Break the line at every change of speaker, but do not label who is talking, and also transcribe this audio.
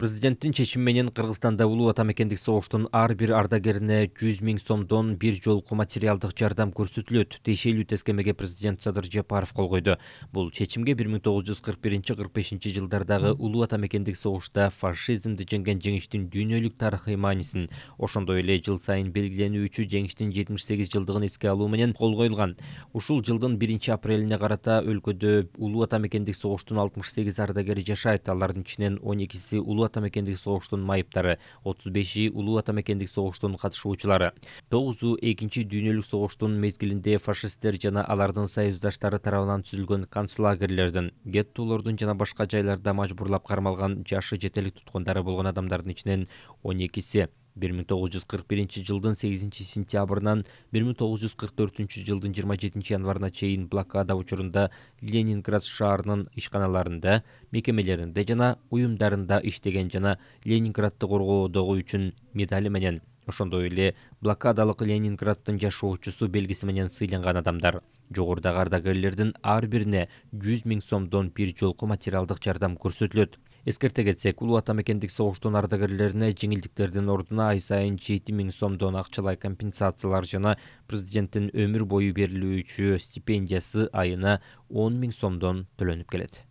президенттин чечими менен кыргызстанда улуу ата мекендик согуштун ар бир ардагерине жүз миң сомдон бир жолку материалдык жардам көрсөтүлөт тиешелүү тескемеге президент садыр жапаров кол койду бул чечимге бир миң тогуз жүз кырк биринчи кырк бешинчи жылдардагы улуу ата мекендик согушта фашизмди жеңген жеңиштин дүйнөлүк тарыхый маанисин ошондой эле жыл сайын белгиленүүчү жеңиштин жетимиш сегиз жылдыгын эске алуу менен кол коюлган ушул жылдын биринчи апрелине карата өлкөдө улуу ата мекендик согуштун алтымыш сегиз ардагери жашайт алардын ичинен он экиси улуу ата мекендик согуштун майыптары отуз беши улуу ата мекендик согуштун катышуучулары тогузу экинчи дүйнөлүк согуштун мезгилинде фашисттер жана алардын союздаштары тарабынан түзүлгөн концлагерлердин геттолордун жана башка жайларда мажбурлап кармалган жашы жете элек туткундары болгон адамдардын ичинен он экиси 1941 жылдың 8 сентябрынан 1944 жылдың 27 январына чейін блокада учурунда Ленинград шаарынын ишканаларында, мекемелеринде жана уюмдарында иштеген жана Ленинградты коргоодогу үчүн медали менен ошондой эле блокадалык ленинграддын жашоочусу белгиси менен сыйланган адамдар жогорудагы ардагерлердин ар бирине жүз миң сомдон бир жолку материалдык жардам көрсөтүлөт эскерте кетсек улуу ата мекендик согуштун ардагерлерине жеңилдиктердин ордуна ай сайын жети миң сомдон акчалай компенсациялар жана президенттин өмүр бою берилүүчү стипендиясы айына он миң сомдон төлөнүп келет